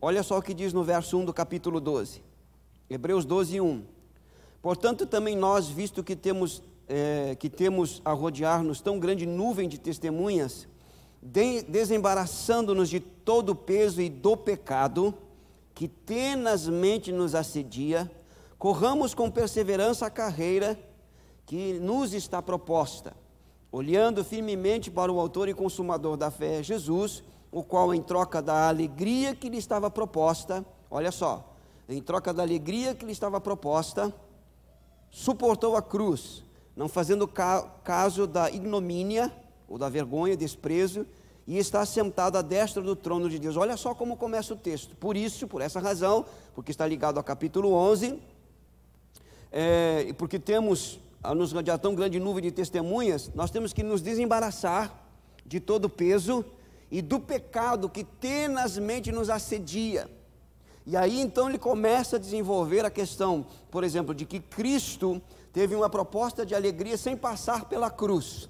Olha só o que diz no verso 1 do capítulo 12. Hebreus 12, 1. Portanto, também nós, visto que temos, é, que temos a rodear-nos tão grande nuvem de testemunhas, de, desembaraçando-nos de todo o peso e do pecado que tenazmente nos assedia, corramos com perseverança a carreira que nos está proposta, olhando firmemente para o Autor e Consumador da fé, Jesus o qual, em troca da alegria que lhe estava proposta, olha só, em troca da alegria que lhe estava proposta, suportou a cruz, não fazendo caso da ignomínia ou da vergonha, desprezo, e está sentado à destra do trono de Deus. Olha só como começa o texto. Por isso, por essa razão, porque está ligado ao capítulo 11, é, porque temos a nos rodear tão grande nuvem de testemunhas, nós temos que nos desembaraçar de todo o peso e do pecado que tenazmente nos assedia. E aí então ele começa a desenvolver a questão, por exemplo, de que Cristo teve uma proposta de alegria sem passar pela cruz.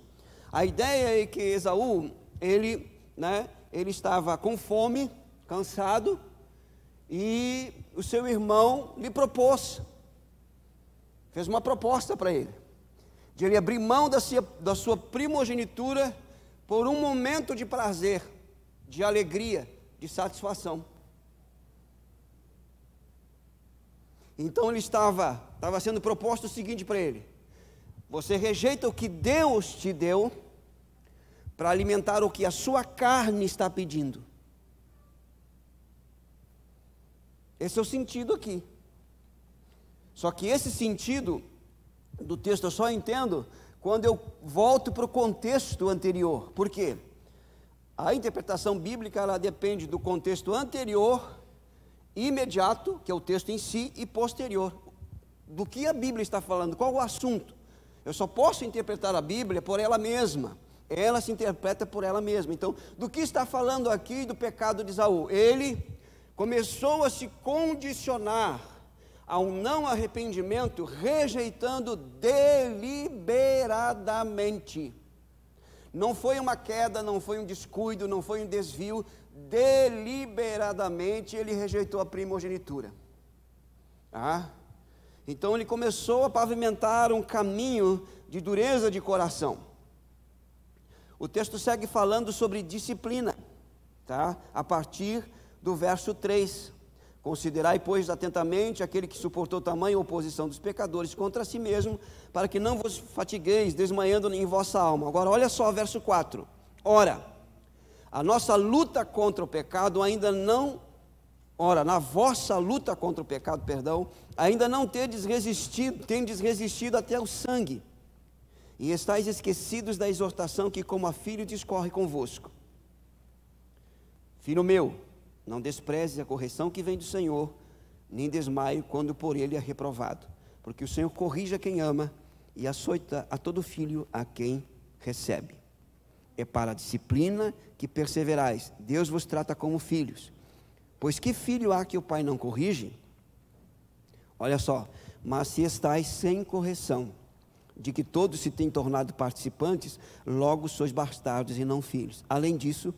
A ideia é que Esaú, ele, né, ele estava com fome, cansado, e o seu irmão lhe propôs, fez uma proposta para ele, de ele abrir mão da sua, da sua primogenitura por um momento de prazer, de alegria, de satisfação. Então ele estava, estava sendo proposto o seguinte para ele: você rejeita o que Deus te deu para alimentar o que a sua carne está pedindo. Esse é o sentido aqui. Só que esse sentido do texto eu só entendo quando eu volto para o contexto anterior. Por quê? A interpretação bíblica ela depende do contexto anterior, imediato, que é o texto em si, e posterior. Do que a Bíblia está falando, qual o assunto? Eu só posso interpretar a Bíblia por ela mesma. Ela se interpreta por ela mesma. Então, do que está falando aqui do pecado de Isaú? Ele começou a se condicionar a um não arrependimento, rejeitando deliberadamente. Não foi uma queda, não foi um descuido, não foi um desvio, deliberadamente ele rejeitou a primogenitura. Ah, então ele começou a pavimentar um caminho de dureza de coração. O texto segue falando sobre disciplina, tá? A partir do verso 3. Considerai, pois, atentamente aquele que suportou tamanha oposição dos pecadores contra si mesmo, para que não vos fatigueis desmanhando em vossa alma. Agora, olha só o verso 4. Ora, a nossa luta contra o pecado ainda não. Ora, na vossa luta contra o pecado, perdão, ainda não tendes resistido, tendes resistido até o sangue, e estáis esquecidos da exortação que, como a filho, discorre convosco. Filho meu, não desprezes a correção que vem do Senhor, nem desmaie quando por ele é reprovado, porque o Senhor corrige a quem ama e açoita a todo filho a quem recebe. É para a disciplina que perseverais. Deus vos trata como filhos. Pois que filho há que o pai não corrige? Olha só, mas se estáis sem correção, de que todos se têm tornado participantes, logo sois bastardos e não filhos. Além disso,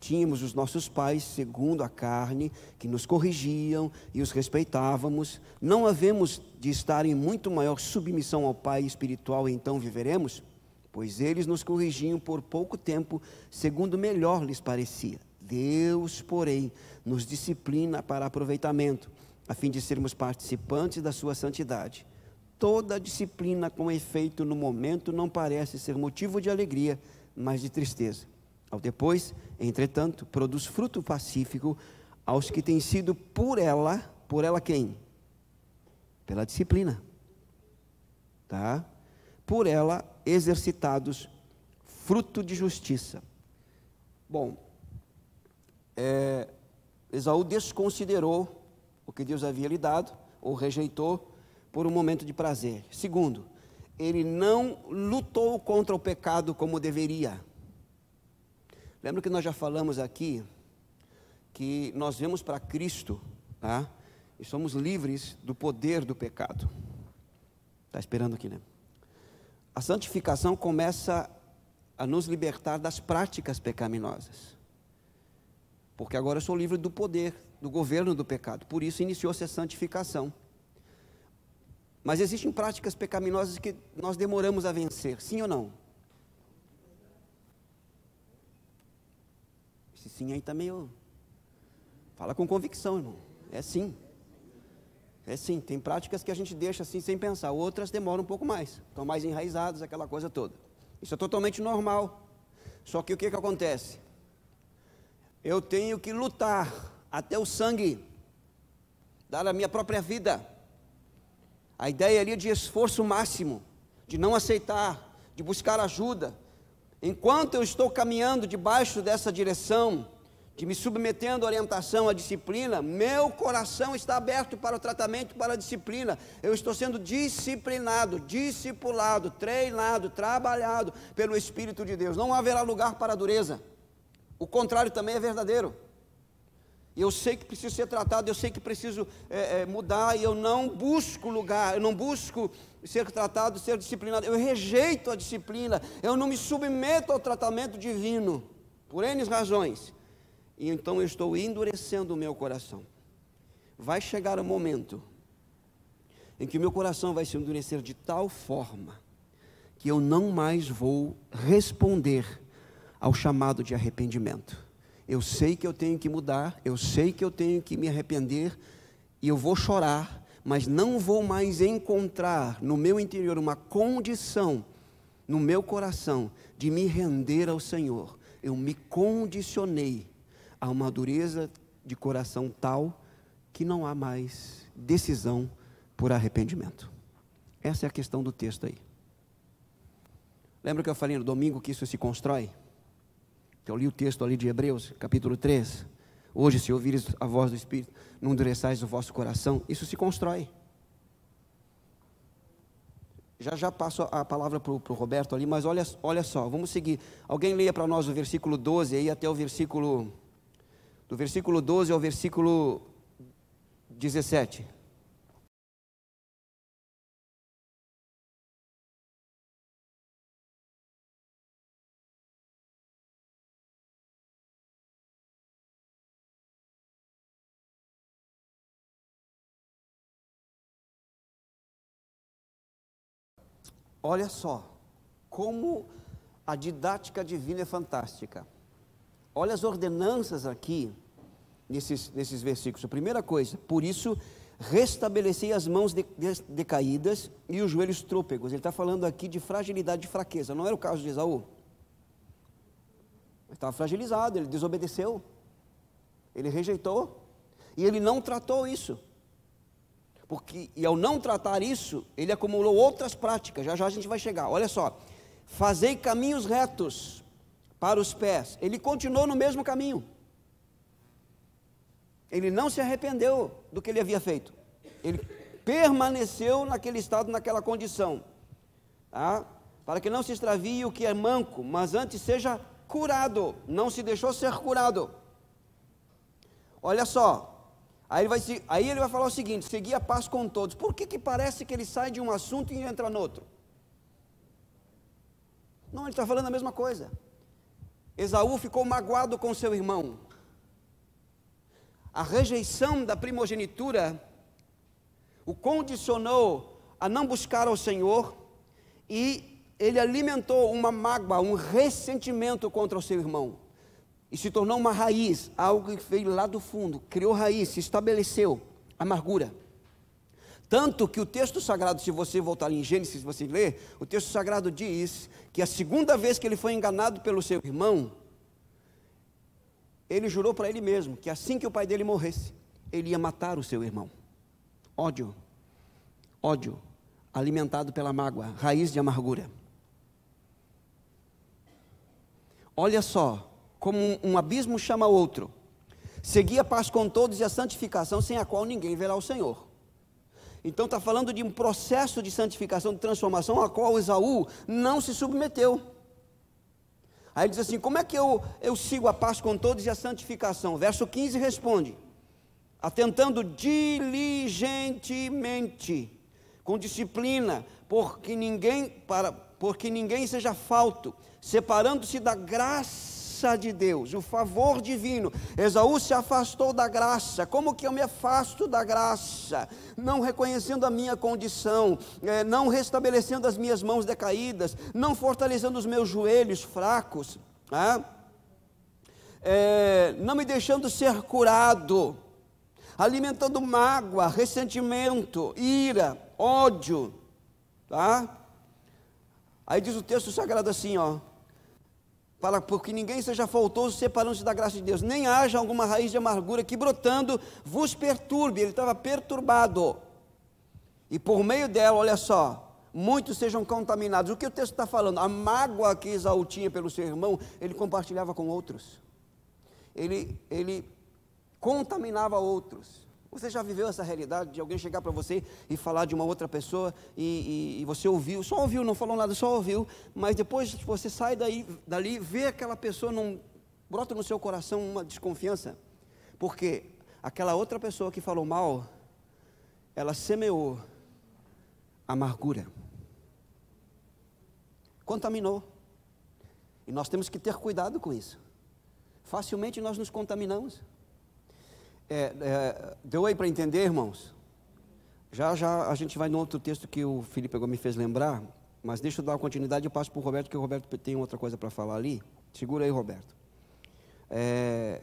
Tínhamos os nossos pais, segundo a carne, que nos corrigiam e os respeitávamos. Não havemos de estar em muito maior submissão ao Pai espiritual, então viveremos? Pois eles nos corrigiam por pouco tempo, segundo melhor lhes parecia. Deus, porém, nos disciplina para aproveitamento, a fim de sermos participantes da sua santidade. Toda disciplina com efeito no momento não parece ser motivo de alegria, mas de tristeza ao depois, entretanto, produz fruto pacífico aos que têm sido por ela, por ela quem? Pela disciplina. Tá? Por ela exercitados fruto de justiça. Bom, é, Esaú desconsiderou o que Deus havia lhe dado, ou rejeitou, por um momento de prazer. Segundo, ele não lutou contra o pecado como deveria. Lembra que nós já falamos aqui que nós vemos para Cristo tá? e somos livres do poder do pecado. Está esperando aqui, né? A santificação começa a nos libertar das práticas pecaminosas. Porque agora eu sou livre do poder, do governo do pecado. Por isso iniciou-se a santificação. Mas existem práticas pecaminosas que nós demoramos a vencer, sim ou não? Esse sim aí está meio. Fala com convicção, irmão. É sim. É sim. Tem práticas que a gente deixa assim sem pensar, outras demoram um pouco mais. Estão mais enraizadas, aquela coisa toda. Isso é totalmente normal. Só que o que, que acontece? Eu tenho que lutar até o sangue, dar a minha própria vida. A ideia ali é de esforço máximo, de não aceitar, de buscar ajuda, Enquanto eu estou caminhando debaixo dessa direção, de me submetendo à orientação, à disciplina, meu coração está aberto para o tratamento, para a disciplina. Eu estou sendo disciplinado, discipulado, treinado, trabalhado pelo Espírito de Deus. Não haverá lugar para a dureza. O contrário também é verdadeiro eu sei que preciso ser tratado, eu sei que preciso é, é, mudar, e eu não busco lugar, eu não busco ser tratado, ser disciplinado, eu rejeito a disciplina, eu não me submeto ao tratamento divino, por N razões, e então eu estou endurecendo o meu coração. Vai chegar o um momento em que o meu coração vai se endurecer de tal forma que eu não mais vou responder ao chamado de arrependimento eu sei que eu tenho que mudar, eu sei que eu tenho que me arrepender, e eu vou chorar, mas não vou mais encontrar no meu interior uma condição, no meu coração, de me render ao Senhor. Eu me condicionei a uma dureza de coração tal que não há mais decisão por arrependimento. Essa é a questão do texto aí. Lembra que eu falei no domingo que isso se constrói? eu li o texto ali de Hebreus, capítulo 3. Hoje, se ouvires a voz do Espírito, não endureçais o vosso coração, isso se constrói. Já já passo a palavra para o Roberto ali, mas olha, olha só, vamos seguir. Alguém leia para nós o versículo 12 aí até o versículo. Do versículo 12 ao versículo 17. Olha só, como a didática divina é fantástica. Olha as ordenanças aqui, nesses, nesses versículos. A primeira coisa, por isso restabeleci as mãos decaídas e os joelhos trôpegos. Ele está falando aqui de fragilidade e fraqueza. Não era o caso de Esaú. Ele estava fragilizado, ele desobedeceu, ele rejeitou e ele não tratou isso. Porque, e ao não tratar isso, ele acumulou outras práticas. Já já a gente vai chegar. Olha só. Fazei caminhos retos para os pés. Ele continuou no mesmo caminho. Ele não se arrependeu do que ele havia feito. Ele permaneceu naquele estado, naquela condição. Tá? Para que não se extravie o que é manco, mas antes seja curado. Não se deixou ser curado. Olha só, Aí ele, vai aí ele vai falar o seguinte: seguir a paz com todos. Por que, que parece que ele sai de um assunto e entra no outro? Não, ele está falando a mesma coisa. Esaú ficou magoado com seu irmão. A rejeição da primogenitura o condicionou a não buscar ao Senhor e ele alimentou uma mágoa, um ressentimento contra o seu irmão e se tornou uma raiz, algo que veio lá do fundo, criou raiz, se estabeleceu, amargura. Tanto que o texto sagrado, se você voltar em Gênesis, você ler, o texto sagrado diz que a segunda vez que ele foi enganado pelo seu irmão, ele jurou para ele mesmo que assim que o pai dele morresse, ele ia matar o seu irmão. Ódio, ódio, alimentado pela mágoa, raiz de amargura. Olha só, como um abismo chama outro. Segui a paz com todos e a santificação, sem a qual ninguém verá o Senhor. Então está falando de um processo de santificação, de transformação, a qual Esaú não se submeteu. Aí ele diz assim: como é que eu, eu sigo a paz com todos e a santificação? Verso 15 responde: atentando diligentemente, com disciplina, porque ninguém, para, porque ninguém seja falto, separando-se da graça graça de Deus, o favor divino. Esaú se afastou da graça. Como que eu me afasto da graça? Não reconhecendo a minha condição, é, não restabelecendo as minhas mãos decaídas, não fortalecendo os meus joelhos fracos, né? é, não me deixando ser curado, alimentando mágoa, ressentimento, ira, ódio, tá? Aí diz o texto sagrado assim, ó: para porque ninguém seja faltoso separando-se da graça de Deus, nem haja alguma raiz de amargura que brotando vos perturbe. Ele estava perturbado. E por meio dela, olha só, muitos sejam contaminados. O que o texto está falando? A mágoa que Isaú tinha pelo seu irmão, ele compartilhava com outros. Ele, ele contaminava outros. Você já viveu essa realidade de alguém chegar para você e falar de uma outra pessoa e, e, e, você ouviu, só ouviu, não falou nada, só ouviu, mas depois você sai daí, dali, vê aquela pessoa, brota no seu coração uma desconfiança, porque aquela outra pessoa que falou mal, ela semeou amargura, contaminou, e nós temos que ter cuidado com isso. Facilmente nós nos contaminamos. É, é, deu aí para entender, irmãos? Já, já a gente vai no outro texto que o Felipe me fez lembrar, mas deixa eu dar continuidade e passo para o Roberto, que o Roberto tem outra coisa para falar ali. Segura aí, Roberto. É,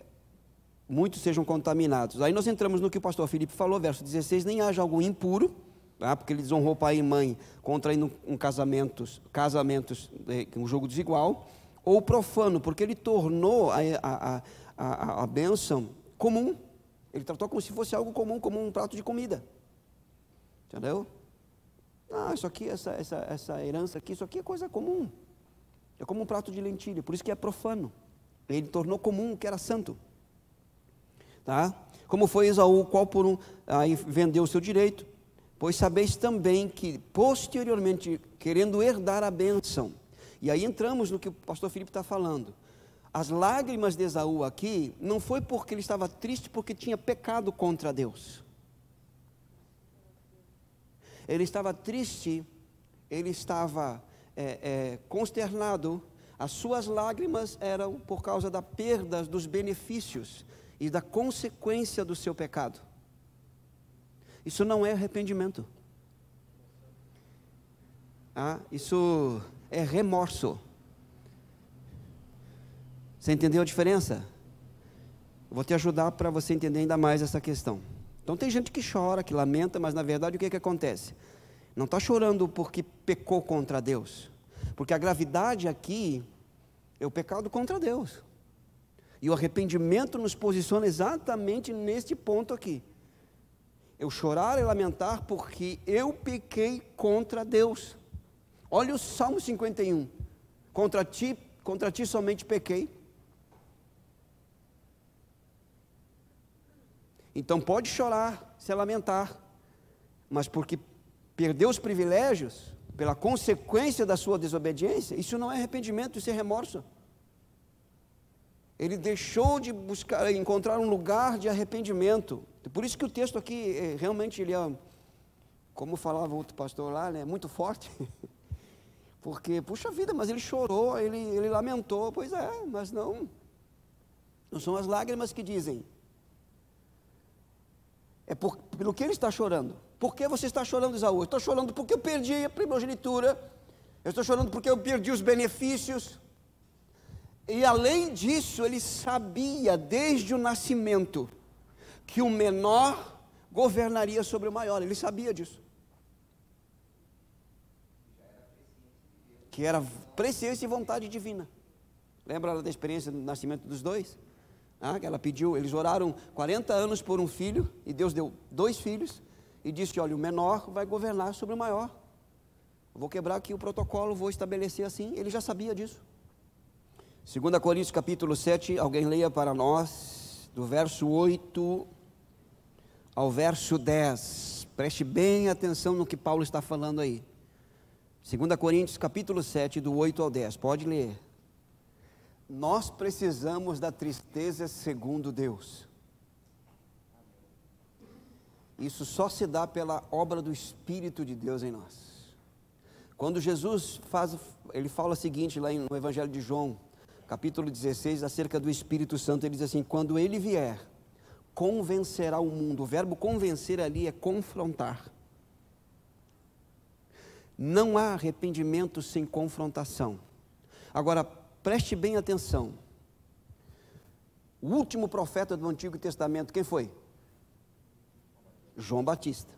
muitos sejam contaminados. Aí nós entramos no que o pastor Felipe falou, verso 16, nem haja algum impuro, tá? porque ele desonrou pai e mãe, contraindo um casamentos, casamentos, é, um jogo desigual, ou profano, porque ele tornou a, a, a, a, a bênção comum ele tratou como se fosse algo comum, como um prato de comida. Entendeu? Ah, isso aqui, essa, essa, essa herança aqui, isso aqui é coisa comum. É como um prato de lentilha, por isso que é profano. Ele tornou comum o que era santo. Tá? Como foi Esaú, qual por um, aí vendeu o seu direito, pois sabeis também que posteriormente, querendo herdar a bênção, e aí entramos no que o pastor Felipe está falando, as lágrimas de Esaú aqui não foi porque ele estava triste porque tinha pecado contra Deus. Ele estava triste, ele estava é, é, consternado. As suas lágrimas eram por causa da perda dos benefícios e da consequência do seu pecado. Isso não é arrependimento. Ah, isso é remorso. Você entendeu a diferença? vou te ajudar para você entender ainda mais essa questão. Então tem gente que chora, que lamenta, mas na verdade o que, é que acontece? Não está chorando porque pecou contra Deus. Porque a gravidade aqui é o pecado contra Deus. E o arrependimento nos posiciona exatamente neste ponto aqui. Eu chorar e lamentar porque eu pequei contra Deus. Olha o Salmo 51. Contra ti, contra ti somente pequei Então pode chorar, se lamentar, mas porque perdeu os privilégios, pela consequência da sua desobediência, isso não é arrependimento, isso é remorso. Ele deixou de buscar, encontrar um lugar de arrependimento. É por isso que o texto aqui é, realmente ele é, como falava outro pastor lá, né, muito forte. Porque, puxa vida, mas ele chorou, ele, ele lamentou, pois é, mas não. Não são as lágrimas que dizem, é por, pelo que ele está chorando. Por que você está chorando, Isaú? Eu estou chorando porque eu perdi a primogenitura. Eu estou chorando porque eu perdi os benefícios. E além disso, ele sabia desde o nascimento que o menor governaria sobre o maior. Ele sabia disso. Que era presciência e vontade divina. Lembra da experiência do nascimento dos dois? Ah, ela pediu, eles oraram 40 anos por um filho, e Deus deu dois filhos, e disse: Olha, o menor vai governar sobre o maior. vou quebrar aqui o protocolo, vou estabelecer assim. Ele já sabia disso. 2 Coríntios capítulo 7, alguém leia para nós, do verso 8 ao verso 10. Preste bem atenção no que Paulo está falando aí. 2 Coríntios capítulo 7, do 8 ao 10. Pode ler. Nós precisamos da tristeza segundo Deus. Isso só se dá pela obra do Espírito de Deus em nós. Quando Jesus faz, ele fala o seguinte lá no Evangelho de João, capítulo 16, acerca do Espírito Santo, ele diz assim: quando ele vier, convencerá o mundo. O verbo convencer ali é confrontar. Não há arrependimento sem confrontação. Agora, Preste bem atenção. O último profeta do Antigo Testamento, quem foi? João Batista.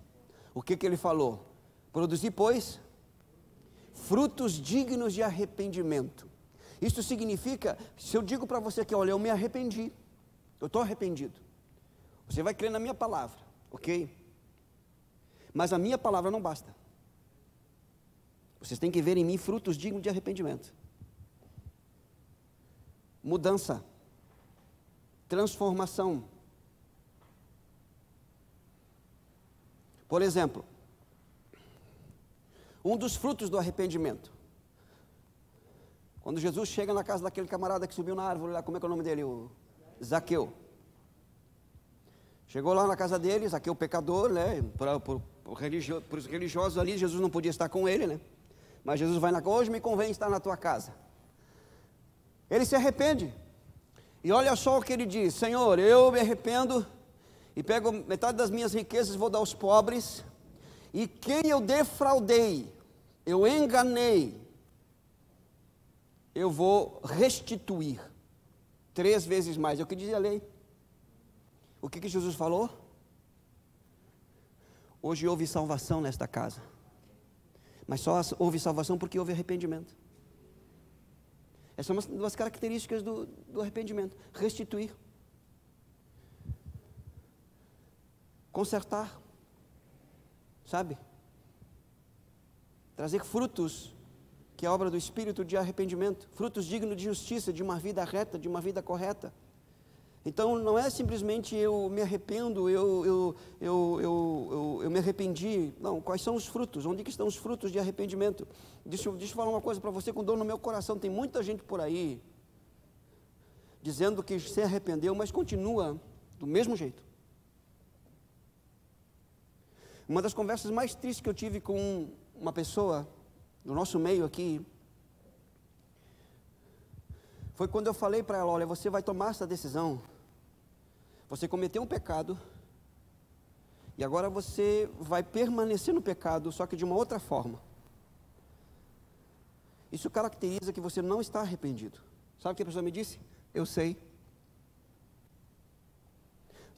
O que, que ele falou? Produzi, pois, frutos dignos de arrependimento. Isso significa, se eu digo para você que, olha, eu me arrependi, eu estou arrependido. Você vai crer na minha palavra, ok? Mas a minha palavra não basta. Vocês têm que ver em mim frutos dignos de arrependimento mudança, transformação. Por exemplo, um dos frutos do arrependimento. Quando Jesus chega na casa daquele camarada que subiu na árvore, lá, como é que é o nome dele? O Zaqueu. Chegou lá na casa dele, Zaqueu pecador, né? Para, os religiosos ali, Jesus não podia estar com ele, né? Mas Jesus vai na casa. hoje me convém estar na tua casa. Ele se arrepende. E olha só o que ele diz: Senhor, eu me arrependo e pego metade das minhas riquezas e vou dar aos pobres. E quem eu defraudei, eu enganei, eu vou restituir três vezes mais. É o que dizia a lei. O que, que Jesus falou? Hoje houve salvação nesta casa. Mas só houve salvação porque houve arrependimento. Essas é são uma duas características do, do arrependimento: restituir, consertar, sabe? Trazer frutos, que é a obra do Espírito de arrependimento, frutos dignos de justiça, de uma vida reta, de uma vida correta. Então não é simplesmente eu me arrependo, eu, eu, eu, eu, eu, me arrependi. Não, quais são os frutos? Onde que estão os frutos de arrependimento? Deixa, deixa eu falar uma coisa para você com dor no meu coração. Tem muita gente por aí dizendo que se arrependeu, mas continua do mesmo jeito. Uma das conversas mais tristes que eu tive com uma pessoa do nosso meio aqui, foi quando eu falei para ela: olha, você vai tomar essa decisão. Você cometeu um pecado e agora você vai permanecer no pecado, só que de uma outra forma. Isso caracteriza que você não está arrependido. Sabe o que a pessoa me disse? Eu sei.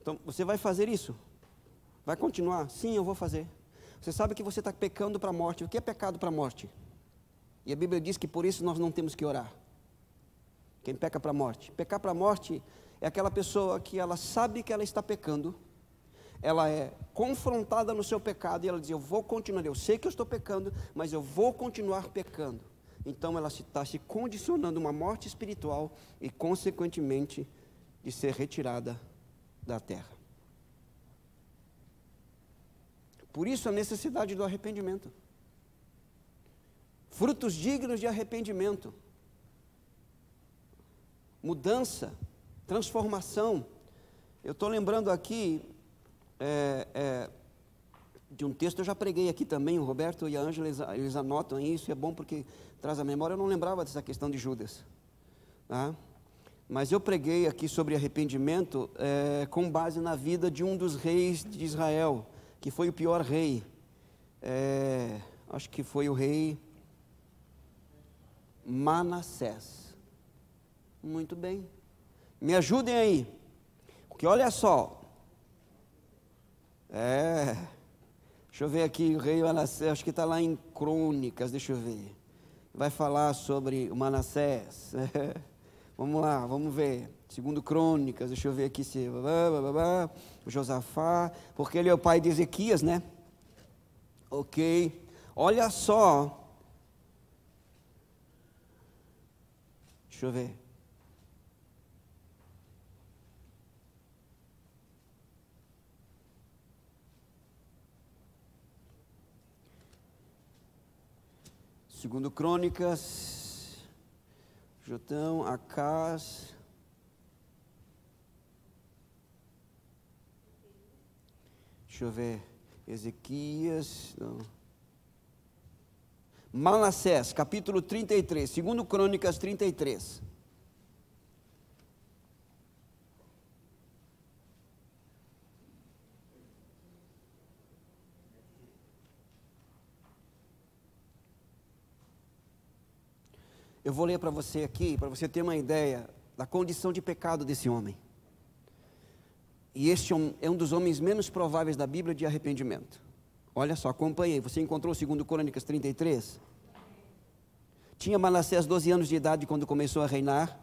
Então, você vai fazer isso? Vai continuar? Sim, eu vou fazer. Você sabe que você está pecando para a morte. O que é pecado para a morte? E a Bíblia diz que por isso nós não temos que orar. Quem peca para a morte. Pecar para a morte é aquela pessoa que ela sabe que ela está pecando, ela é confrontada no seu pecado e ela diz: Eu vou continuar, eu sei que eu estou pecando, mas eu vou continuar pecando. Então ela está se condicionando uma morte espiritual e, consequentemente, de ser retirada da terra. Por isso a necessidade do arrependimento. Frutos dignos de arrependimento. Mudança transformação. Eu estou lembrando aqui é, é, de um texto, eu já preguei aqui também, o Roberto e a Ângela, eles, eles, anotam isso, é bom porque traz à memória. Eu não lembrava dessa questão de Judas. Tá? Mas eu preguei aqui sobre arrependimento é, com base na vida de um dos reis de Israel, que foi o pior rei. É, acho que foi o rei Manassés. Muito bem. Me ajudem aí. Porque olha só. É. Deixa eu ver aqui, o rei Manassés, acho que está lá em Crônicas, deixa eu ver. Vai falar sobre o Manassés. É. Vamos lá, vamos ver. Segundo Crônicas, deixa eu ver aqui se. O Josafá, porque ele é o pai de Ezequias, né? Ok. Olha só. Deixa eu ver. Segundo Crônicas, Jotão, Acas. Deixa eu ver. Ezequias. Não. Malassés, capítulo 33. Segundo Crônicas 33. Eu vou ler para você aqui, para você ter uma ideia da condição de pecado desse homem. E este é, é um dos homens menos prováveis da Bíblia de arrependimento. Olha só, acompanhei. Você encontrou 2 Crônicas 33? Tinha Manassés 12 anos de idade quando começou a reinar.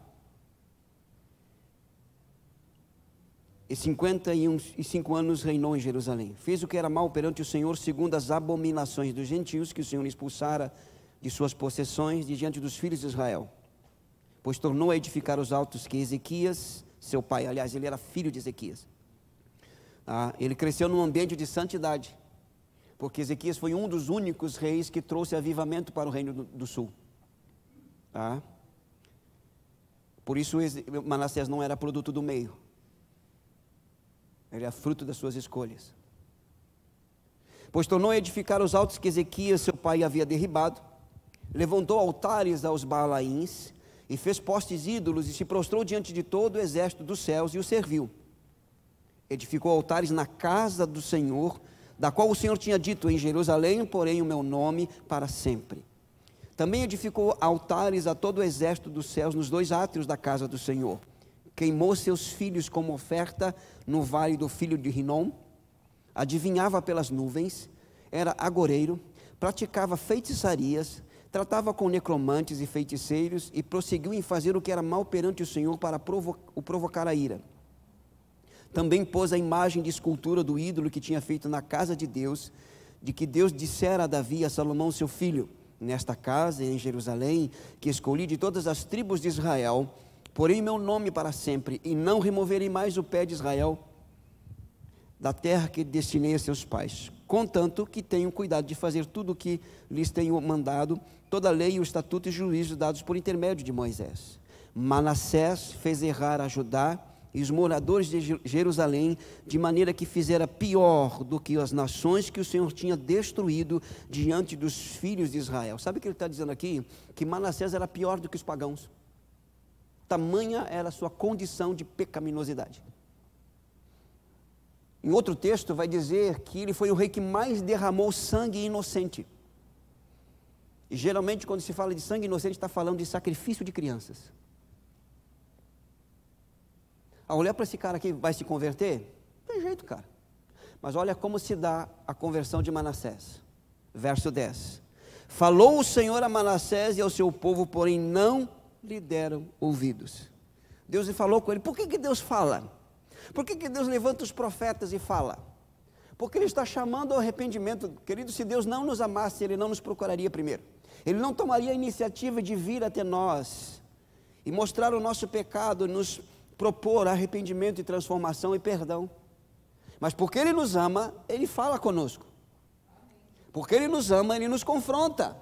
E 55 anos reinou em Jerusalém. Fez o que era mal perante o Senhor, segundo as abominações dos gentios que o Senhor expulsara de suas possessões de diante dos filhos de Israel, pois tornou a edificar os altos que Ezequias, seu pai, aliás, ele era filho de Ezequias. Ah, ele cresceu num ambiente de santidade, porque Ezequias foi um dos únicos reis que trouxe avivamento para o reino do, do sul. Ah, por isso Manassés não era produto do meio, ele é fruto das suas escolhas. Pois tornou a edificar os altos que Ezequias, seu pai, havia derribado, levantou altares aos balaíns e fez postes ídolos, e se prostrou diante de todo o exército dos céus e o serviu. Edificou altares na casa do Senhor, da qual o Senhor tinha dito: Em Jerusalém, porém, o meu nome para sempre. Também edificou altares a todo o exército dos céus nos dois átrios da casa do Senhor. Queimou seus filhos como oferta no vale do filho de Rinom. Adivinhava pelas nuvens, era agoreiro, praticava feitiçarias, Tratava com necromantes e feiticeiros e prosseguiu em fazer o que era mal perante o Senhor para provo o provocar a ira. Também pôs a imagem de escultura do ídolo que tinha feito na casa de Deus, de que Deus dissera a Davi e a Salomão, seu filho: Nesta casa, em Jerusalém, que escolhi de todas as tribos de Israel, porém meu nome para sempre, e não removerei mais o pé de Israel da terra que destinei a seus pais contanto que tenham cuidado de fazer tudo o que lhes tenho mandado, toda a lei, o estatuto e juízo dados por intermédio de Moisés. Manassés fez errar a Judá e os moradores de Jerusalém, de maneira que fizera pior do que as nações que o Senhor tinha destruído diante dos filhos de Israel. Sabe o que ele está dizendo aqui? Que Manassés era pior do que os pagãos. Tamanha era a sua condição de pecaminosidade. Em outro texto vai dizer que ele foi o rei que mais derramou sangue inocente. E geralmente, quando se fala de sangue inocente, está falando de sacrifício de crianças. A olhar para esse cara aqui vai se converter? Não tem jeito, cara. Mas olha como se dá a conversão de Manassés. Verso 10. Falou o Senhor a Manassés e ao seu povo, porém não lhe deram ouvidos. Deus lhe falou com ele. Por que, que Deus fala? Por que, que Deus levanta os profetas e fala? Porque Ele está chamando ao arrependimento. Querido, se Deus não nos amasse, Ele não nos procuraria primeiro. Ele não tomaria a iniciativa de vir até nós e mostrar o nosso pecado, nos propor arrependimento e transformação e perdão. Mas porque Ele nos ama, Ele fala conosco. Porque Ele nos ama, Ele nos confronta.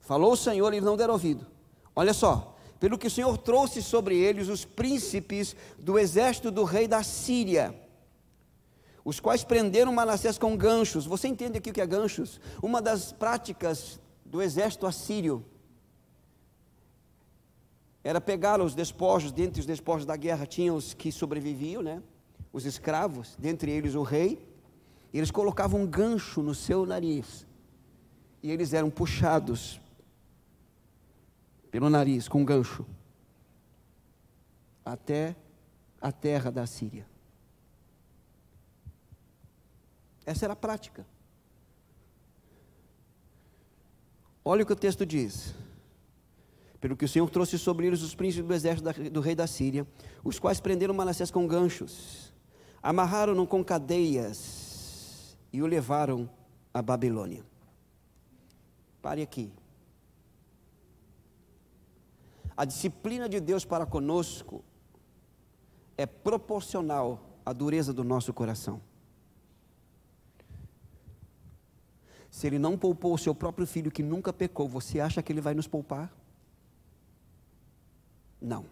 Falou o Senhor e não deram ouvido. Olha só, pelo que o Senhor trouxe sobre eles os príncipes do exército do rei da Síria, os quais prenderam Manassés com ganchos. Você entende aqui o que é ganchos? Uma das práticas do exército assírio era pegar os despojos, dentre os despojos da guerra tinham os que sobreviviam, né? os escravos, dentre eles o rei, e eles colocavam um gancho no seu nariz, e eles eram puxados pelo nariz, com um gancho, até a terra da Síria. Essa era a prática. Olha o que o texto diz. Pelo que o Senhor trouxe sobre eles os príncipes do exército do rei da Síria, os quais prenderam Manassés com ganchos, amarraram-no com cadeias e o levaram à Babilônia. Pare aqui. A disciplina de Deus para conosco é proporcional à dureza do nosso coração. Se ele não poupou o seu próprio filho que nunca pecou, você acha que ele vai nos poupar? Não.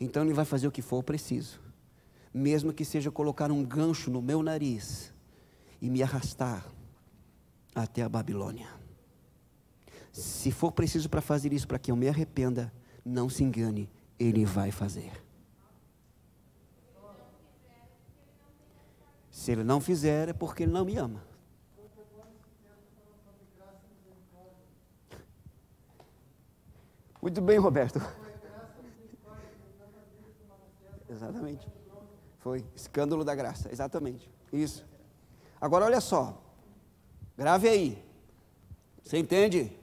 Então ele vai fazer o que for preciso, mesmo que seja colocar um gancho no meu nariz e me arrastar até a Babilônia. Se for preciso para fazer isso para que eu me arrependa, não se engane, Ele vai fazer. Se Ele não fizer, é porque Ele não me ama. Muito bem, Roberto. Exatamente. Foi. Escândalo da graça. Exatamente. Isso. Agora olha só. Grave aí. Você entende?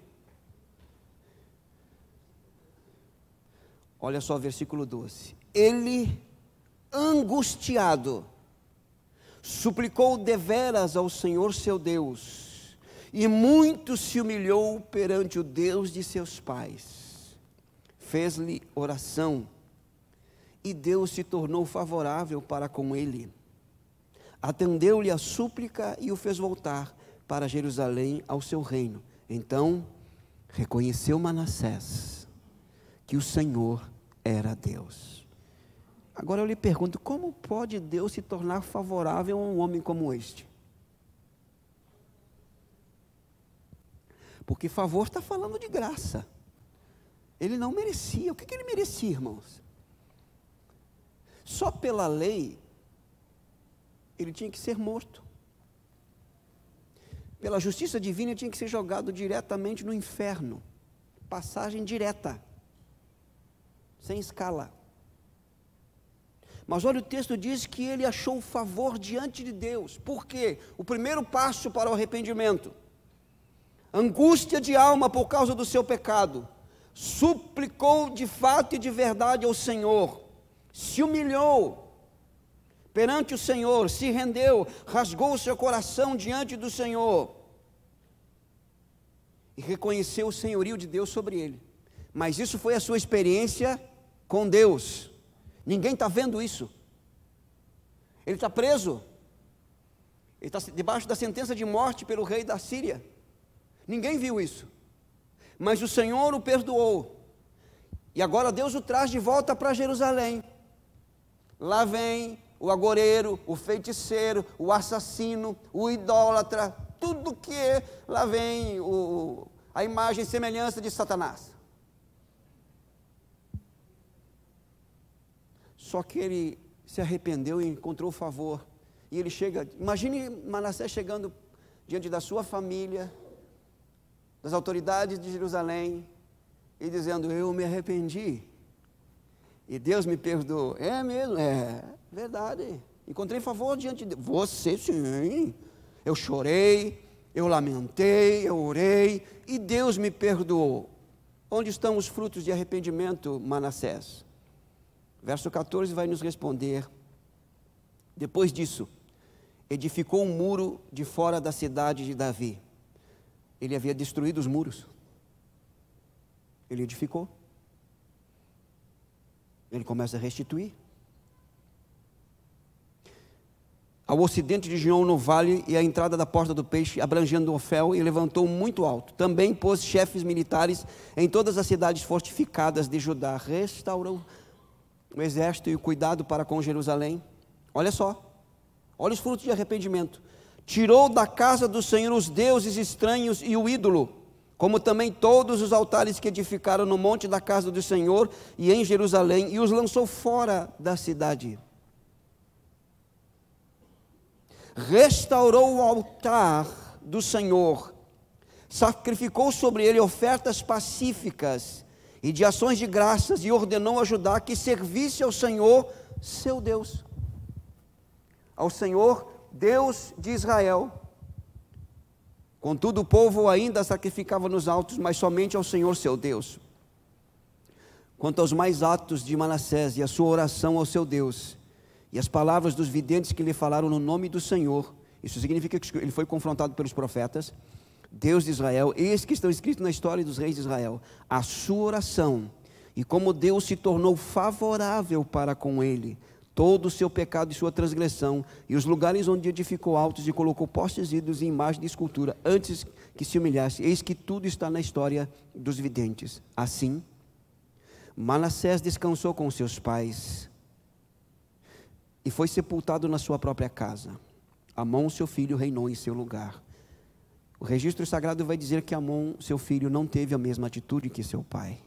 Olha só o versículo 12. Ele, angustiado, suplicou deveras ao Senhor seu Deus, e muito se humilhou perante o Deus de seus pais. Fez-lhe oração, e Deus se tornou favorável para com ele. Atendeu-lhe a súplica e o fez voltar para Jerusalém ao seu reino. Então, reconheceu Manassés que o Senhor era Deus. Agora eu lhe pergunto: como pode Deus se tornar favorável a um homem como este? Porque favor está falando de graça. Ele não merecia. O que, que ele merecia, irmãos? Só pela lei, ele tinha que ser morto. Pela justiça divina, ele tinha que ser jogado diretamente no inferno. Passagem direta sem escala. Mas olha, o texto diz que ele achou favor diante de Deus. Por quê? O primeiro passo para o arrependimento. Angústia de alma por causa do seu pecado. Suplicou de fato e de verdade ao Senhor. Se humilhou perante o Senhor, se rendeu, rasgou o seu coração diante do Senhor. E reconheceu o senhorio de Deus sobre ele. Mas isso foi a sua experiência com Deus. Ninguém está vendo isso. Ele está preso. Ele está debaixo da sentença de morte pelo rei da Síria. Ninguém viu isso. Mas o Senhor o perdoou. E agora Deus o traz de volta para Jerusalém. Lá vem o agoreiro, o feiticeiro, o assassino, o idólatra, tudo que é, lá vem o, a imagem e semelhança de Satanás. Só que ele se arrependeu e encontrou favor. E ele chega, imagine Manassés chegando diante da sua família, das autoridades de Jerusalém, e dizendo: Eu me arrependi. E Deus me perdoou. É mesmo? É verdade. Encontrei favor diante de você, sim. Eu chorei, eu lamentei, eu orei e Deus me perdoou. Onde estão os frutos de arrependimento, Manassés? Verso 14 vai nos responder. Depois disso, edificou um muro de fora da cidade de Davi. Ele havia destruído os muros. Ele edificou. Ele começa a restituir. Ao ocidente de Gion, no vale, e à entrada da porta do peixe, abrangendo Ofel, e levantou muito alto. Também pôs chefes militares em todas as cidades fortificadas de Judá. Restaurou o exército e o cuidado para com Jerusalém. Olha só, olha os frutos de arrependimento. Tirou da casa do Senhor os deuses estranhos e o ídolo, como também todos os altares que edificaram no monte da casa do Senhor e em Jerusalém, e os lançou fora da cidade. Restaurou o altar do Senhor, sacrificou sobre ele ofertas pacíficas e de ações de graças, e ordenou a Judá que servisse ao Senhor, seu Deus, ao Senhor, Deus de Israel. Contudo, o povo ainda sacrificava nos altos, mas somente ao Senhor, seu Deus. Quanto aos mais atos de Manassés e a sua oração ao seu Deus, e as palavras dos videntes que lhe falaram no nome do Senhor, isso significa que ele foi confrontado pelos profetas, Deus de Israel, eis que estão escritos na história dos reis de Israel, a sua oração e como Deus se tornou favorável para com ele, todo o seu pecado e sua transgressão, e os lugares onde edificou altos e colocou postes ídolos e imagens de escultura, antes que se humilhasse, eis que tudo está na história dos videntes. Assim, Manassés descansou com seus pais e foi sepultado na sua própria casa. Amon, seu filho, reinou em seu lugar. O registro sagrado vai dizer que Amon, seu filho, não teve a mesma atitude que seu pai.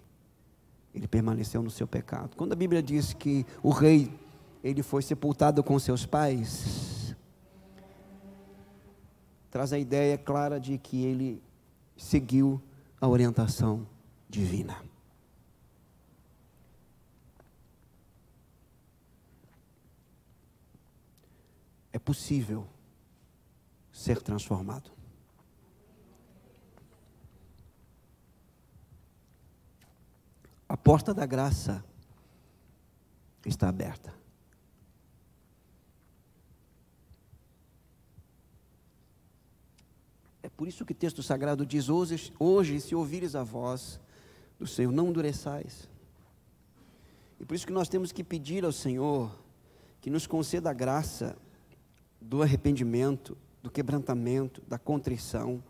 Ele permaneceu no seu pecado. Quando a Bíblia diz que o rei ele foi sepultado com seus pais, traz a ideia clara de que ele seguiu a orientação divina. É possível ser transformado. A porta da graça está aberta. É por isso que o texto sagrado diz: hoje, hoje, se ouvires a voz do Senhor, não endureçais. E por isso que nós temos que pedir ao Senhor que nos conceda a graça do arrependimento, do quebrantamento, da contrição.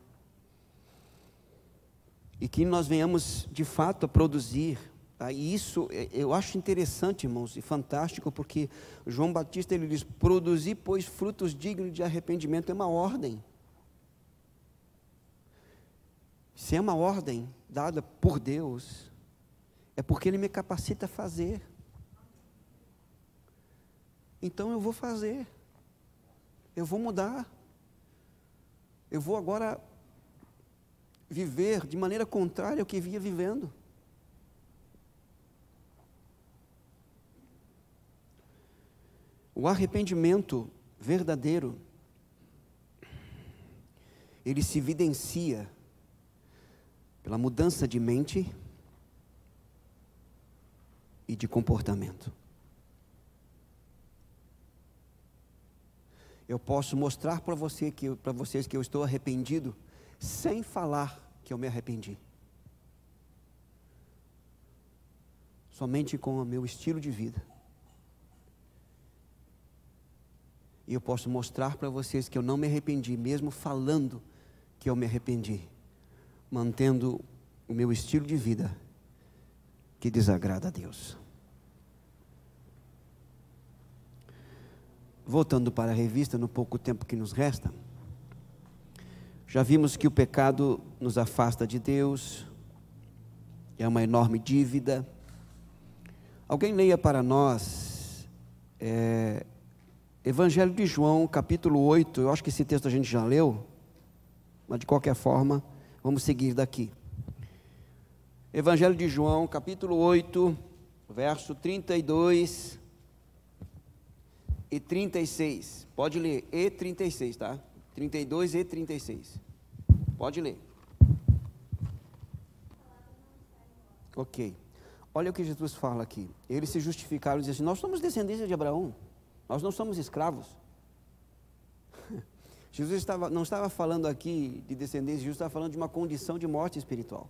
E que nós venhamos de fato a produzir e isso é, eu acho interessante, irmãos, e fantástico, porque João Batista ele diz: produzir, pois, frutos dignos de arrependimento é uma ordem. Se é uma ordem dada por Deus, é porque Ele me capacita a fazer. Então eu vou fazer, eu vou mudar, eu vou agora viver de maneira contrária ao que vinha vivendo. O arrependimento verdadeiro, ele se evidencia pela mudança de mente e de comportamento. Eu posso mostrar para você que para vocês que eu estou arrependido sem falar que eu me arrependi. Somente com o meu estilo de vida. E eu posso mostrar para vocês que eu não me arrependi, mesmo falando que eu me arrependi, mantendo o meu estilo de vida que desagrada a Deus. Voltando para a revista, no pouco tempo que nos resta, já vimos que o pecado nos afasta de Deus, é uma enorme dívida. Alguém leia para nós é, Evangelho de João, capítulo 8, eu acho que esse texto a gente já leu, mas de qualquer forma, vamos seguir daqui. Evangelho de João, capítulo 8, verso 32 e 36. Pode ler, e 36, tá? 32 e 36. Pode ler. Ok. Olha o que Jesus fala aqui. Eles se justificaram e dizem assim: Nós somos descendência de Abraão. Nós não somos escravos. Jesus estava, não estava falando aqui de descendência, Jesus estava falando de uma condição de morte espiritual.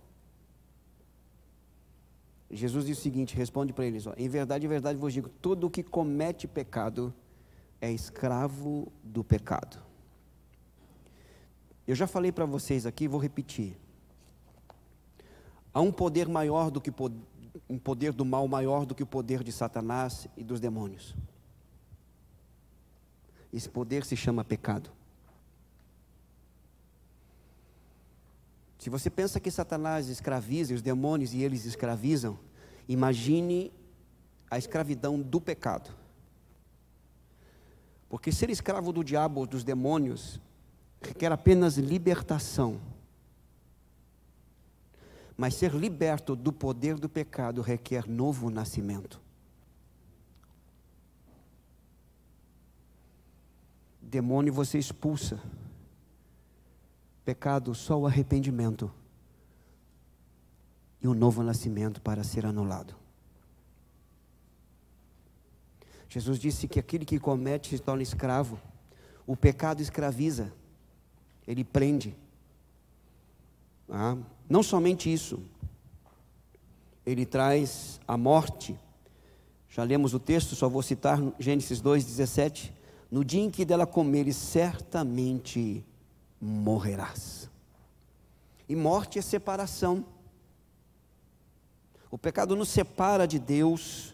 Jesus diz o seguinte: responde para eles: ó, Em verdade, em verdade vos digo, todo que comete pecado é escravo do pecado. Eu já falei para vocês aqui, vou repetir. Há um poder maior do que um poder do mal maior do que o poder de Satanás e dos demônios. Esse poder se chama pecado. Se você pensa que Satanás escraviza e os demônios e eles escravizam, imagine a escravidão do pecado. Porque ser escravo do diabo ou dos demônios requer apenas libertação. Mas ser liberto do poder do pecado requer novo nascimento. Demônio você expulsa. Pecado, só o arrependimento. E o um novo nascimento para ser anulado. Jesus disse que aquele que comete se torna escravo. O pecado escraviza, ele prende. Ah, não somente isso, ele traz a morte. Já lemos o texto, só vou citar Gênesis 2, 17. No dia em que dela comeres, certamente morrerás. E morte é separação. O pecado nos separa de Deus,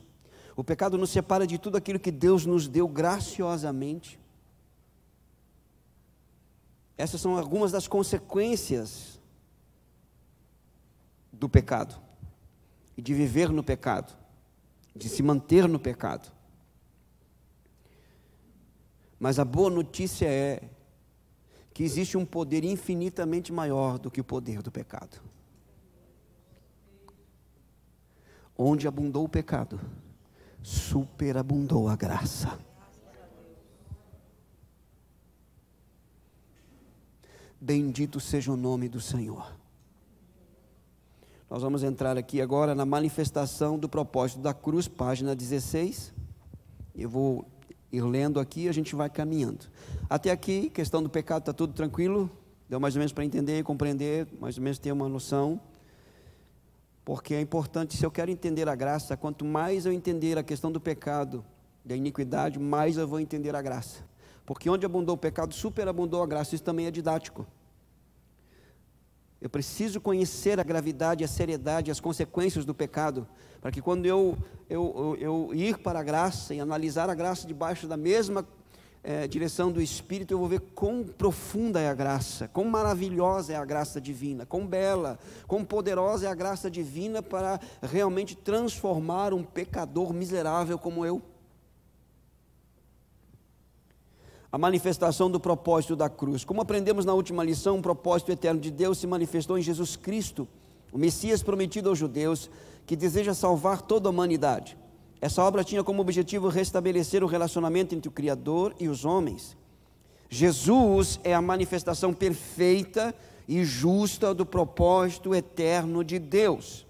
o pecado nos separa de tudo aquilo que Deus nos deu graciosamente. Essas são algumas das consequências do pecado, e de viver no pecado, de se manter no pecado. Mas a boa notícia é que existe um poder infinitamente maior do que o poder do pecado. Onde abundou o pecado, superabundou a graça. Bendito seja o nome do Senhor. Nós vamos entrar aqui agora na manifestação do propósito da cruz, página 16. Eu vou ir lendo aqui, a gente vai caminhando. Até aqui, questão do pecado, está tudo tranquilo? Deu mais ou menos para entender e compreender, mais ou menos ter uma noção. Porque é importante, se eu quero entender a graça, quanto mais eu entender a questão do pecado, da iniquidade, mais eu vou entender a graça. Porque onde abundou o pecado, superabundou a graça. Isso também é didático. Eu preciso conhecer a gravidade, a seriedade, as consequências do pecado, para que quando eu, eu, eu, eu ir para a graça e analisar a graça debaixo da mesma é, direção do Espírito, eu vou ver quão profunda é a graça, quão maravilhosa é a graça divina, quão bela, quão poderosa é a graça divina para realmente transformar um pecador miserável como eu. a manifestação do propósito da cruz. Como aprendemos na última lição, o propósito eterno de Deus se manifestou em Jesus Cristo, o Messias prometido aos judeus, que deseja salvar toda a humanidade. Essa obra tinha como objetivo restabelecer o relacionamento entre o Criador e os homens. Jesus é a manifestação perfeita e justa do propósito eterno de Deus.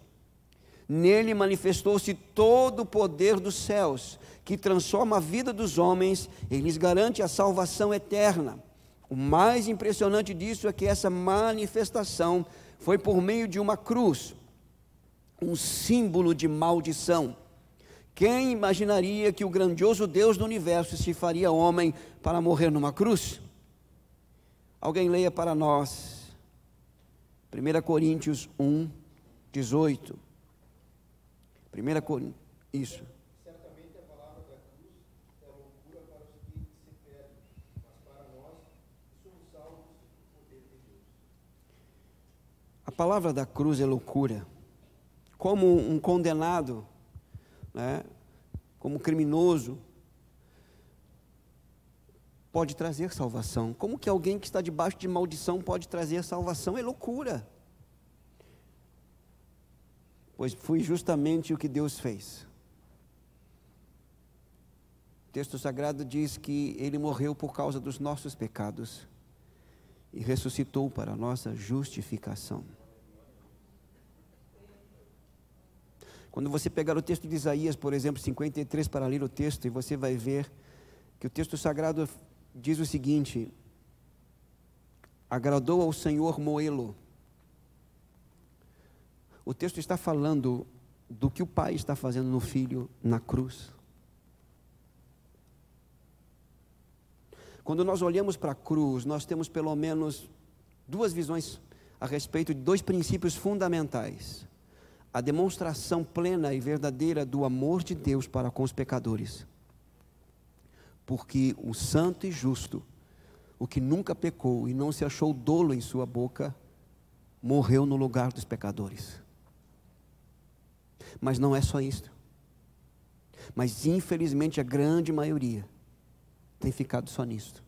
Nele manifestou-se todo o poder dos céus, que transforma a vida dos homens e lhes garante a salvação eterna. O mais impressionante disso é que essa manifestação foi por meio de uma cruz, um símbolo de maldição. Quem imaginaria que o grandioso Deus do universo se faria homem para morrer numa cruz? Alguém leia para nós 1 Coríntios 1, 18. Primeira coisa, Isso. Certamente a palavra da cruz é loucura para os que se perdem, mas para nós somos salvos poder de Deus. A palavra da cruz é loucura. Como um condenado, né, como um criminoso, pode trazer salvação? Como que alguém que está debaixo de maldição pode trazer salvação? É loucura pois foi justamente o que Deus fez. O texto sagrado diz que ele morreu por causa dos nossos pecados e ressuscitou para a nossa justificação. Quando você pegar o texto de Isaías, por exemplo, 53 para ler o texto, e você vai ver que o texto sagrado diz o seguinte: Agradou ao Senhor moê-lo o texto está falando do que o pai está fazendo no filho na cruz. Quando nós olhamos para a cruz, nós temos pelo menos duas visões a respeito de dois princípios fundamentais: a demonstração plena e verdadeira do amor de Deus para com os pecadores. Porque o santo e justo, o que nunca pecou e não se achou dolo em sua boca, morreu no lugar dos pecadores. Mas não é só isso. Mas infelizmente a grande maioria tem ficado só nisto.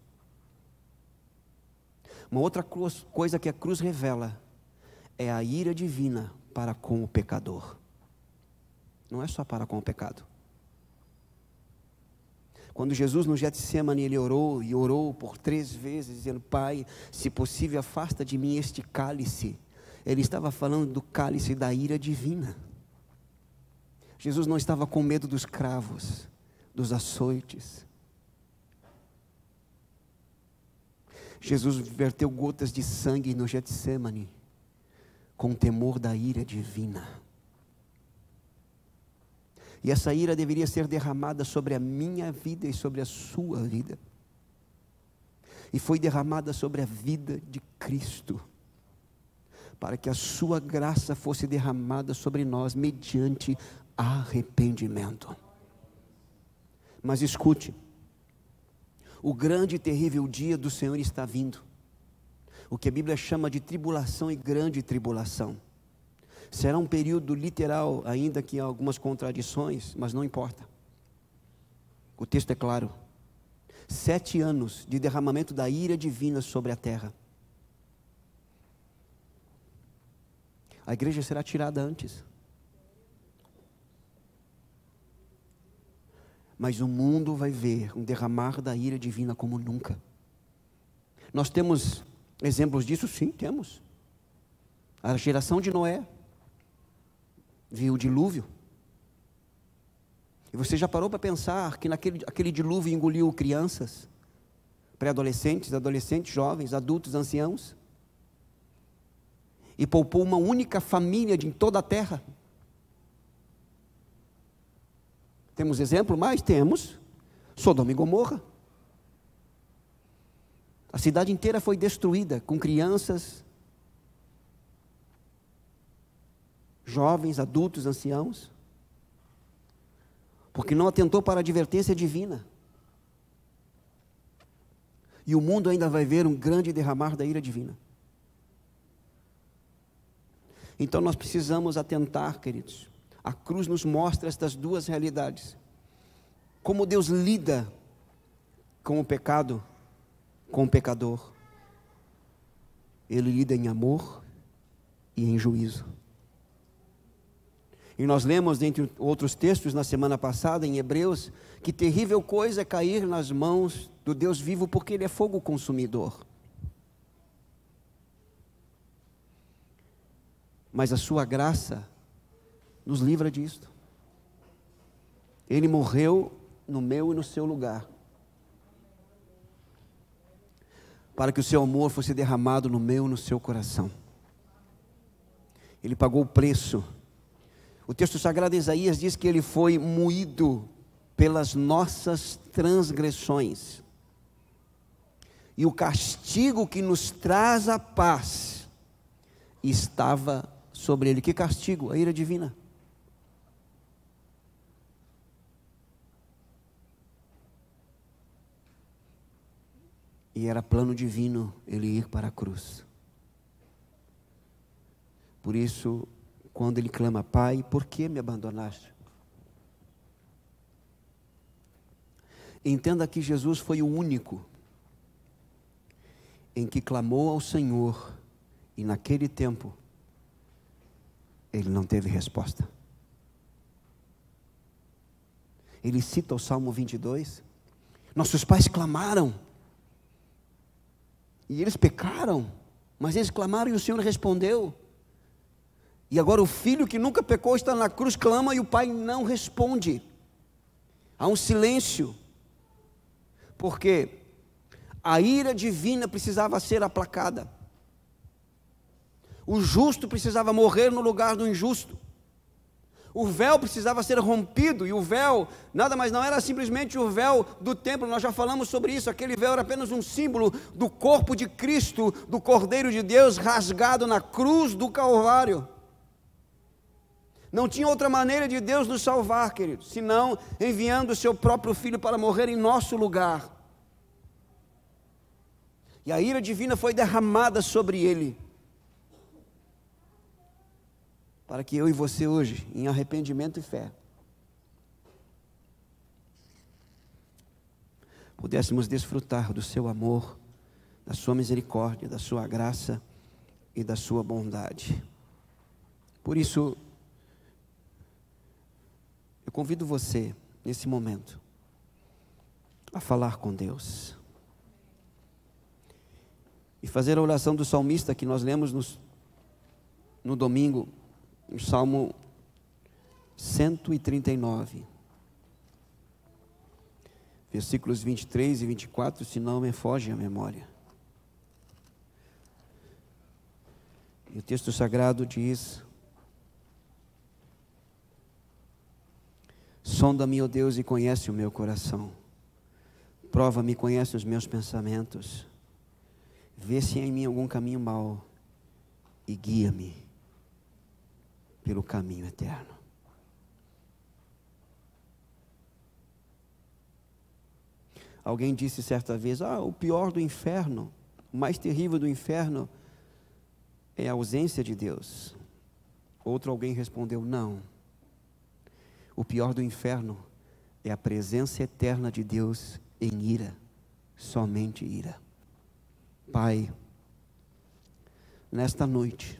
Uma outra coisa que a cruz revela é a ira divina para com o pecador. Não é só para com o pecado. Quando Jesus no Getsemane ele orou e orou por três vezes dizendo: "Pai, se possível, afasta de mim este cálice". Ele estava falando do cálice da ira divina. Jesus não estava com medo dos cravos, dos açoites. Jesus verteu gotas de sangue no Getsemane, com o temor da ira divina. E essa ira deveria ser derramada sobre a minha vida e sobre a sua vida. E foi derramada sobre a vida de Cristo, para que a sua graça fosse derramada sobre nós mediante arrependimento. Mas escute, o grande e terrível dia do Senhor está vindo, o que a Bíblia chama de tribulação e grande tribulação. Será um período literal, ainda que há algumas contradições, mas não importa. O texto é claro. Sete anos de derramamento da ira divina sobre a terra. A igreja será tirada antes. mas o mundo vai ver um derramar da ira divina como nunca. Nós temos exemplos disso? Sim, temos. A geração de Noé viu o dilúvio. E você já parou para pensar que naquele aquele dilúvio engoliu crianças, pré-adolescentes, adolescentes, jovens, adultos, anciãos? E poupou uma única família de, em toda a terra? Temos exemplo mais? Temos. Sodoma e Gomorra. A cidade inteira foi destruída com crianças, jovens, adultos, anciãos, porque não atentou para a advertência divina. E o mundo ainda vai ver um grande derramar da ira divina. Então nós precisamos atentar, queridos, a cruz nos mostra estas duas realidades. Como Deus lida com o pecado, com o pecador. Ele lida em amor e em juízo. E nós lemos, dentre outros textos, na semana passada, em Hebreus, que terrível coisa é cair nas mãos do Deus vivo, porque Ele é fogo consumidor. Mas a Sua graça nos livra disto. Ele morreu no meu e no seu lugar. Para que o seu amor fosse derramado no meu e no seu coração. Ele pagou o preço. O texto sagrado de Isaías diz que ele foi moído pelas nossas transgressões. E o castigo que nos traz a paz estava sobre ele. Que castigo? A ira divina. E era plano divino ele ir para a cruz. Por isso, quando ele clama, Pai, por que me abandonaste? Entenda que Jesus foi o único em que clamou ao Senhor, e naquele tempo, ele não teve resposta. Ele cita o Salmo 22. Nossos pais clamaram e eles pecaram, mas eles clamaram e o Senhor respondeu. E agora o filho que nunca pecou está na cruz, clama e o pai não responde. Há um silêncio. Porque a ira divina precisava ser aplacada. O justo precisava morrer no lugar do injusto. O véu precisava ser rompido, e o véu, nada mais, não era simplesmente o véu do templo, nós já falamos sobre isso. Aquele véu era apenas um símbolo do corpo de Cristo, do Cordeiro de Deus, rasgado na cruz do Calvário. Não tinha outra maneira de Deus nos salvar, queridos, senão enviando o seu próprio filho para morrer em nosso lugar. E a ira divina foi derramada sobre ele. para que eu e você hoje, em arrependimento e fé, pudéssemos desfrutar do seu amor, da sua misericórdia, da sua graça e da sua bondade. Por isso, eu convido você, nesse momento, a falar com Deus. E fazer a oração do salmista que nós lemos no, no domingo no Salmo 139, versículos 23 e 24, se não me foge a memória. E o texto sagrado diz: Sonda-me, ó Deus, e conhece o meu coração. Prova-me, conhece os meus pensamentos. Vê se há em mim algum caminho mau e guia-me pelo caminho eterno. Alguém disse certa vez: Ah, o pior do inferno, o mais terrível do inferno é a ausência de Deus. Outro alguém respondeu: Não. O pior do inferno é a presença eterna de Deus em ira, somente ira. Pai, nesta noite,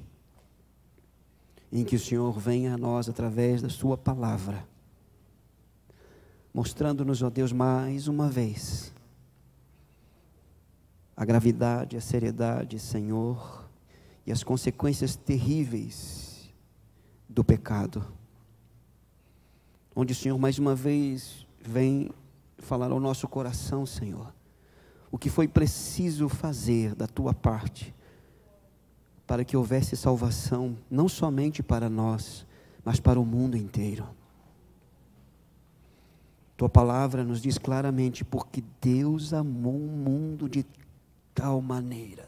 em que o Senhor venha a nós através da Sua palavra, mostrando-nos, ó Deus, mais uma vez, a gravidade, a seriedade, Senhor, e as consequências terríveis do pecado. Onde o Senhor mais uma vez vem falar ao nosso coração, Senhor, o que foi preciso fazer da tua parte para que houvesse salvação, não somente para nós, mas para o mundo inteiro. Tua palavra nos diz claramente, porque Deus amou o mundo de tal maneira,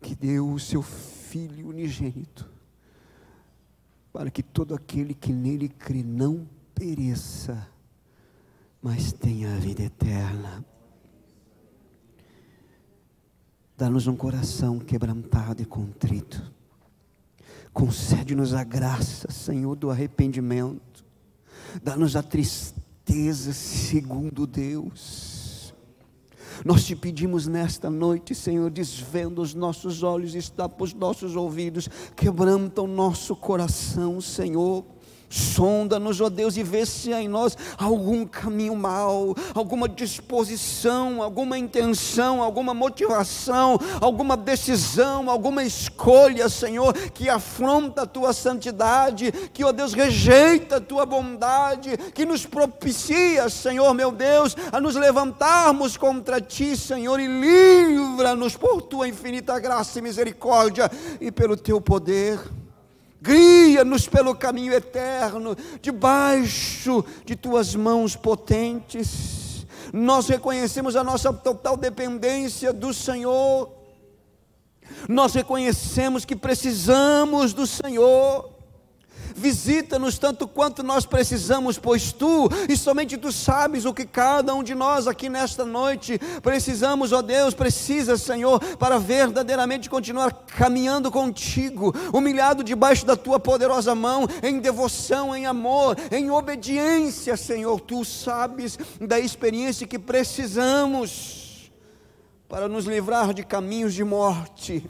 que deu o seu Filho unigênito, para que todo aquele que nele crê não pereça, mas tenha a vida eterna. Dá-nos um coração quebrantado e contrito. Concede-nos a graça, Senhor, do arrependimento. Dá-nos a tristeza, segundo Deus. Nós te pedimos nesta noite, Senhor, desvenda os nossos olhos, estapa os nossos ouvidos, quebranta o nosso coração, Senhor Sonda-nos, ó Deus, e vê se há em nós algum caminho mau, alguma disposição, alguma intenção, alguma motivação, alguma decisão, alguma escolha, Senhor, que afronta a tua santidade, que, ó Deus, rejeita a tua bondade, que nos propicia, Senhor, meu Deus, a nos levantarmos contra ti, Senhor, e livra-nos por tua infinita graça e misericórdia e pelo teu poder Guia-nos pelo caminho eterno, debaixo de tuas mãos potentes. Nós reconhecemos a nossa total dependência do Senhor. Nós reconhecemos que precisamos do Senhor visita-nos tanto quanto nós precisamos, pois tu e somente tu sabes o que cada um de nós aqui nesta noite precisamos, ó Deus, precisa, Senhor, para verdadeiramente continuar caminhando contigo, humilhado debaixo da tua poderosa mão, em devoção, em amor, em obediência, Senhor. Tu sabes da experiência que precisamos para nos livrar de caminhos de morte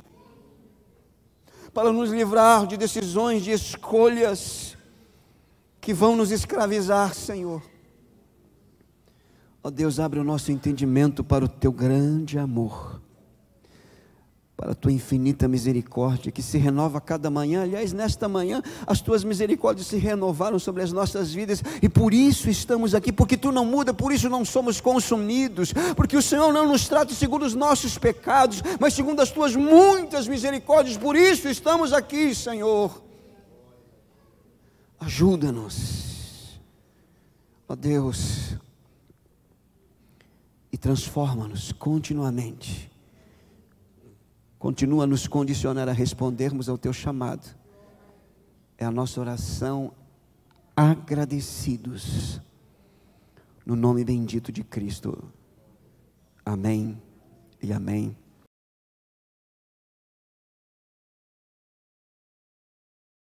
para nos livrar de decisões, de escolhas que vão nos escravizar, Senhor. Ó oh Deus, abre o nosso entendimento para o teu grande amor para a tua infinita misericórdia que se renova a cada manhã. Aliás, nesta manhã, as tuas misericórdias se renovaram sobre as nossas vidas e por isso estamos aqui, porque tu não muda, por isso não somos consumidos, porque o Senhor não nos trata segundo os nossos pecados, mas segundo as tuas muitas misericórdias. Por isso estamos aqui, Senhor. Ajuda-nos, ó Deus, e transforma-nos continuamente continua a nos condicionar a respondermos ao teu chamado. É a nossa oração agradecidos. No nome bendito de Cristo. Amém e amém.